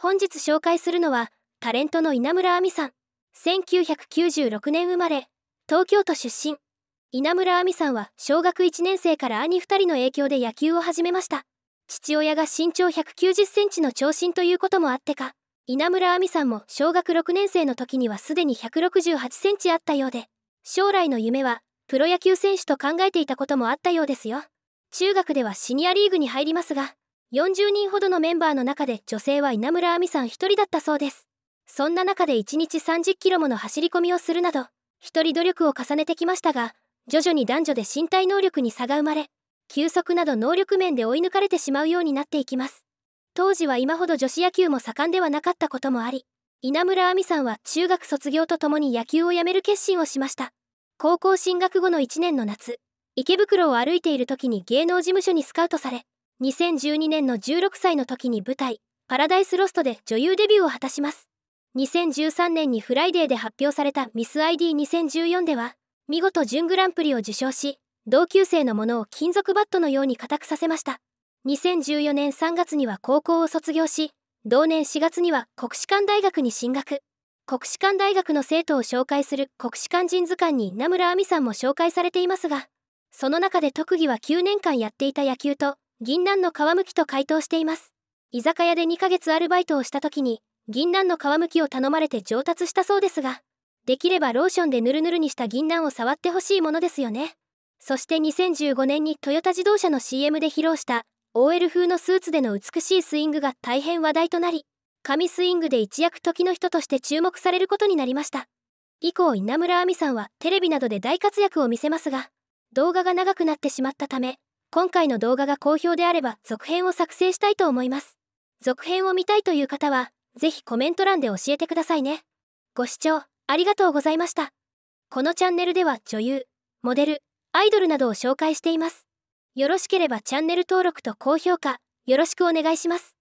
本日紹介するのはタレントの稲村亜美さん1996年生まれ東京都出身稲村亜美さんは小学1年生から兄2人の影響で野球を始めました父親が身長1 9 0センチの長身ということもあってか稲村亜美さんも小学6年生の時にはすでに1 6 8センチあったようで将来の夢はプロ野球選手と考えていたこともあったようですよ中学ではシニアリーグに入りますが40人ほどのメンバーの中で女性は稲村亜美さん一人だったそうですそんな中で1日30キロもの走り込みをするなど一人努力を重ねてきましたが徐々に男女で身体能力に差が生まれ休息など能力面で追い抜かれてしまうようになっていきます当時は今ほど女子野球も盛んではなかったこともあり稲村亜美さんは中学卒業とともに野球をやめる決心をしました高校進学後の1年の夏池袋を歩いている時に芸能事務所にスカウトされ2012年の16歳の時に舞台「パラダイスロスト」で女優デビューを果たします2013年に「フライデー」で発表された「ミス ID2014」では見事準グランプリを受賞し同級生のものを金属バットのように固くさせました2014年3月には高校を卒業し同年4月には国士舘大学に進学国士舘大学の生徒を紹介する国士舘人図鑑に名村亜美さんも紹介されていますがその中で特技は9年間やっていた野球と銀杏の皮むきと回答しています。居酒屋で2ヶ月アルバイトをした時に、銀杏の皮むきを頼まれて上達したそうですが、できればローションでぬるぬるにした銀杏を触ってほしいものですよね。そして2015年にトヨタ自動車の CM で披露した OL 風のスーツでの美しいスイングが大変話題となり、神スイングで一躍時の人として注目されることになりました。以降稲村亜美さんはテレビなどで大活躍を見せますが、動画が長くなってしまったため、今回の動画が好評であれば続編を作成したいと思います。続編を見たいという方は、ぜひコメント欄で教えてくださいね。ご視聴ありがとうございました。このチャンネルでは女優、モデル、アイドルなどを紹介しています。よろしければチャンネル登録と高評価、よろしくお願いします。